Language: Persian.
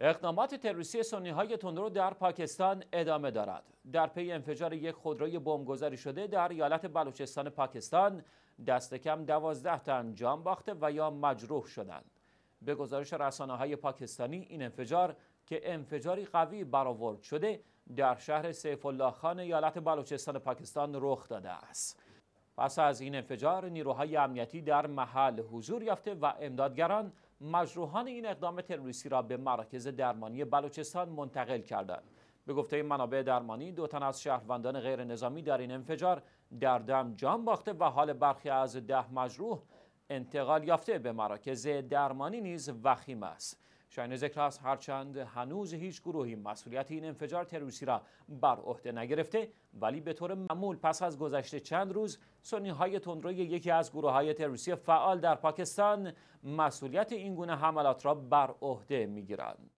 اقدامات تروریستی سنی های تندرو در پاکستان ادامه دارد. در پی انفجار یک خودروی بمبگذاری شده در ایالت بلوچستان پاکستان دست کم دوازده تن جان باخته و یا مجروح شدند. به گزارش رسانه های پاکستانی این انفجار که انفجاری قوی برآورد شده در شهر سیف الله خان ایالت بلوچستان پاکستان رخ داده است. پس از این انفجار نیروهای امنیتی در محل حضور یافته و امدادگران مجروحان این اقدام تروریستی را به مراکز درمانی بلوچستان منتقل کردند به گفته منابع درمانی دو تن از شهروندان غیر نظامی در این انفجار در دم جان باخته و حال برخی از ده مجروح انتقال یافته به مراکز درمانی نیز وخیم است شاین ذکر است هرچند هنوز هیچ گروهی مسئولیت این انفجار تروریستی را بر عهده نگرفته ولی به طور معمول پس از گذشته چند روز سنی های تندروی یکی از گروه های تروریستی فعال در پاکستان مسئولیت این گونه حملات را بر عهده میگیرند